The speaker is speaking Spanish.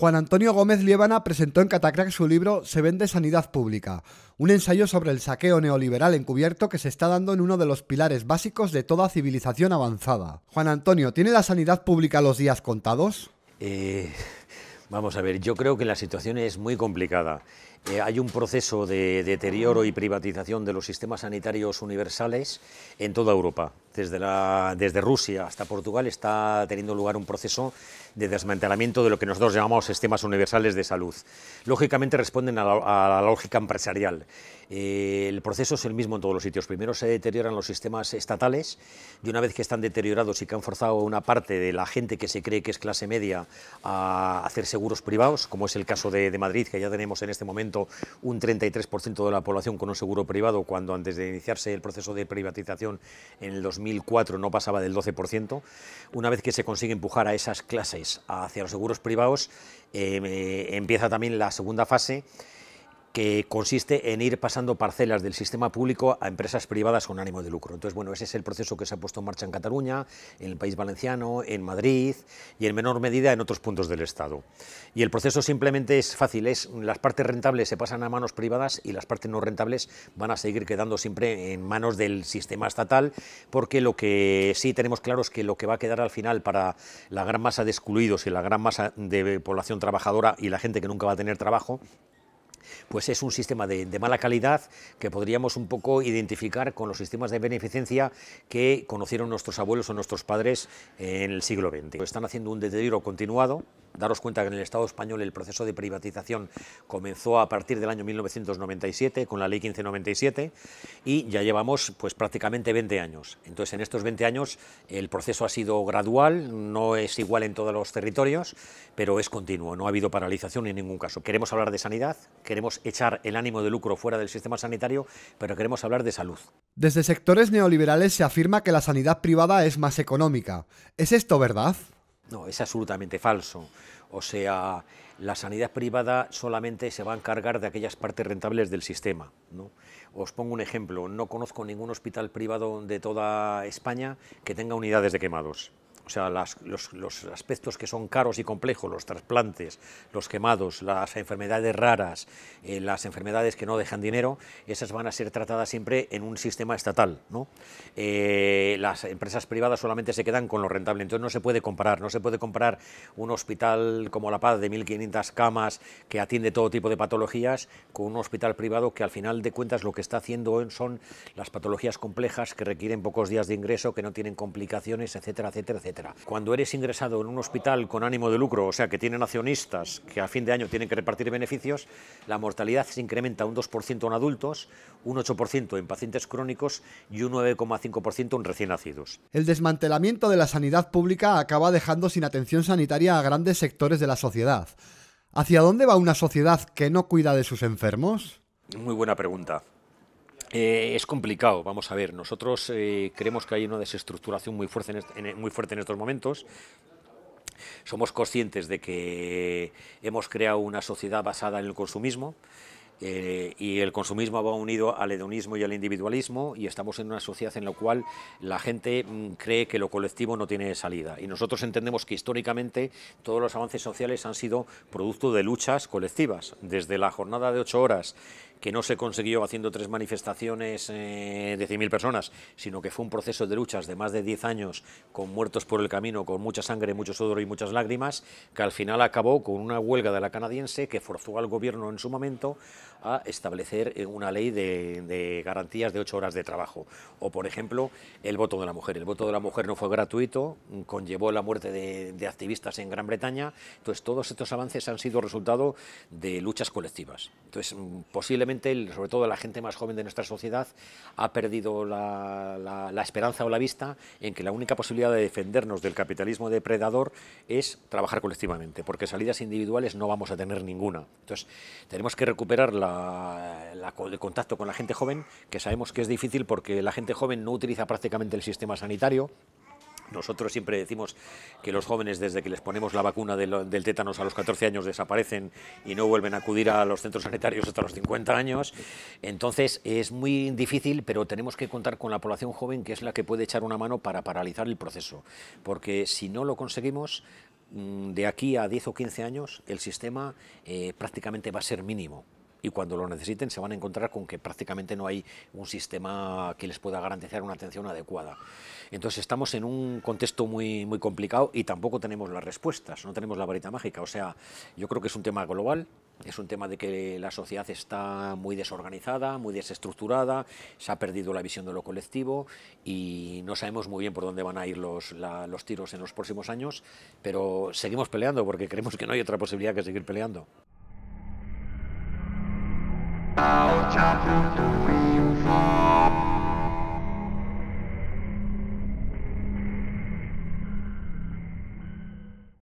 Juan Antonio Gómez Liébana presentó en Catacrack su libro Se vende sanidad pública, un ensayo sobre el saqueo neoliberal encubierto que se está dando en uno de los pilares básicos de toda civilización avanzada. Juan Antonio, ¿tiene la sanidad pública los días contados? Eh, vamos a ver, yo creo que la situación es muy complicada eh, hay un proceso de deterioro y privatización de los sistemas sanitarios universales en toda Europa. Desde, Rusia hasta Portugal está teniendo lugar un proceso de desmantelamiento de lo que nosotros llamamos sistemas universales de salud. Lógicamente responden a la, lógica empresarial. Eh, el proceso es el mismo en todos los sitios. Primero se deterioran los sistemas estatales y una vez que están deteriorados y que han forzado una parte de la gente que se cree que es clase media a hacer seguros privados, como es el caso de Madrid, que ya tenemos en este momento, un 33% de la población con un seguro privado, cuando antes de iniciarse el proceso de privatización en el 2004 no pasaba del 12%. Una vez que se consigue empujar a esas clases hacia los seguros privados, eh, eh, empieza también la segunda fase que consiste en ir pasando parcelas del sistema público a empresas privadas con ánimo de lucro. Entonces, bueno, ese es el proceso que se ha puesto en marcha en Cataluña, en el País Valenciano, en Madrid y en menor medida en otros puntos del Estado. Y el proceso simplemente es fácil, las partes rentables se pasan a manos privadas y las partes no rentables van a seguir quedando siempre en manos del sistema estatal, porque lo que sí tenemos claro es que lo que va a quedar al final para la gran masa de excluidos y la gran masa de población trabajadora y la gente que nunca va a tener trabajo pues es un sistema de, mala calidad que podríamos un poco identificar con los sistemas de beneficencia que conocieron nuestros abuelos o nuestros padres en el siglo XX. Están haciendo un deterioro continuado Daros cuenta que en el Estado español el proceso de privatización comenzó a partir del año 1997 con la ley 1597 y ya llevamos pues prácticamente 20 años. Entonces en estos 20 años el proceso ha sido gradual, no es igual en todos los territorios, pero es continuo, no ha habido paralización en ningún caso. Queremos hablar de sanidad, queremos echar el ánimo de lucro fuera del sistema sanitario, pero queremos hablar de salud. Desde sectores neoliberales se afirma que la sanidad privada es más económica. ¿Es esto verdad? No, es absolutamente falso. O sea, la sanidad privada solamente se va a encargar de aquellas partes rentables del sistema. Os pongo un ejemplo, no conozco ningún hospital privado de toda España que tenga unidades de quemados o sea, los, aspectos que son caros y complejos, los trasplantes, los quemados, las enfermedades raras, eh, las enfermedades que no dejan dinero, esas van a ser tratadas siempre en un sistema estatal. ¿no? Eh, las empresas privadas solamente se quedan con lo rentable, entonces no se puede comparar, no se puede comparar un hospital como La Paz de 1.500 camas que atiende todo tipo de patologías con un hospital privado que al final de cuentas lo que está haciendo son las patologías complejas que requieren pocos días de ingreso, que no tienen complicaciones, etcétera, etcétera, etcétera. Cuando eres ingresado en un hospital con ánimo de lucro, o sea, que tienen accionistas que a fin de año tienen que repartir beneficios, la mortalidad se incrementa un 2% en adultos, un 8% en pacientes crónicos y un 9,5% en recién nacidos. El desmantelamiento de la sanidad pública acaba dejando sin atención sanitaria a grandes sectores de la sociedad. ¿Hacia dónde va una sociedad que no cuida de sus enfermos? Muy buena pregunta. Eh, es complicado, vamos a ver. Nosotros eh, creemos que hay una desestructuración muy fuerte en, estos momentos. Somos conscientes de que hemos creado una sociedad basada en el consumismo. Eh, y el consumismo va unido al hedonismo y al individualismo y estamos en una sociedad en la cual la gente mm, cree que lo colectivo no tiene salida y nosotros entendemos que históricamente todos los avances sociales han sido producto de luchas colectivas desde la jornada de ocho horas que no se consiguió haciendo tres manifestaciones eh, de 100.000 personas, sino que fue un proceso de luchas de más de 10 años, con muertos por el camino, con mucha sangre, mucho sudor y muchas lágrimas, que al final acabó con una huelga de la canadiense que forzó al gobierno en su momento a establecer eh, una ley de, garantías de 8 horas de trabajo. O, por ejemplo, el voto de la mujer. El voto de la mujer no fue gratuito, conllevó la muerte de, de activistas en Gran Bretaña. Entonces, todos estos avances han sido resultado de luchas colectivas. Entonces, posiblemente sobre todo la gente más joven de nuestra sociedad ha perdido la, esperanza o la vista en que la única posibilidad de defendernos del capitalismo depredador es trabajar colectivamente, porque salidas individuales no vamos a tener ninguna. Entonces, tenemos que recuperar el contacto con la gente joven, que sabemos que es difícil porque la gente joven no utiliza prácticamente el sistema sanitario, nosotros siempre decimos que los jóvenes, desde que les ponemos la vacuna del, tétanos a los 14 años, desaparecen y no vuelven a acudir a los centros sanitarios hasta los 50 años. Entonces es muy difícil, pero tenemos que contar con la población joven, que es la que puede echar una mano para paralizar el proceso. Porque si no lo conseguimos, mm, de aquí a 10 o 15 años, el sistema eh, prácticamente va a ser mínimo y cuando lo necesiten se van a encontrar con que prácticamente no hay un sistema que les pueda garantizar una atención adecuada. Entonces estamos en un contexto muy, muy complicado y tampoco tenemos las respuestas, no tenemos la varita mágica. O sea, yo creo que es un tema global, es un tema de que la sociedad está muy desorganizada, muy desestructurada, se ha perdido la visión de lo colectivo y no sabemos muy bien por dónde van a ir los, los tiros en los próximos años, pero seguimos peleando porque creemos que no hay otra posibilidad que seguir peleando. cha cha do we